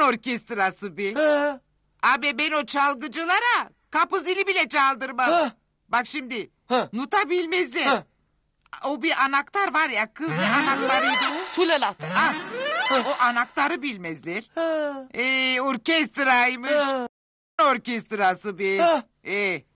orkestrası bir. Abi ben o çalgıcılara kapı zili bile çaldırmam. Ha. Bak şimdi ha. nuta bilmezler. O bir anahtar var ya kız ne anahtarıydı o? Sulelat. o anahtarı bilmezler. Ee, orkestraymış. Ha. Orkestrası bir. Ee,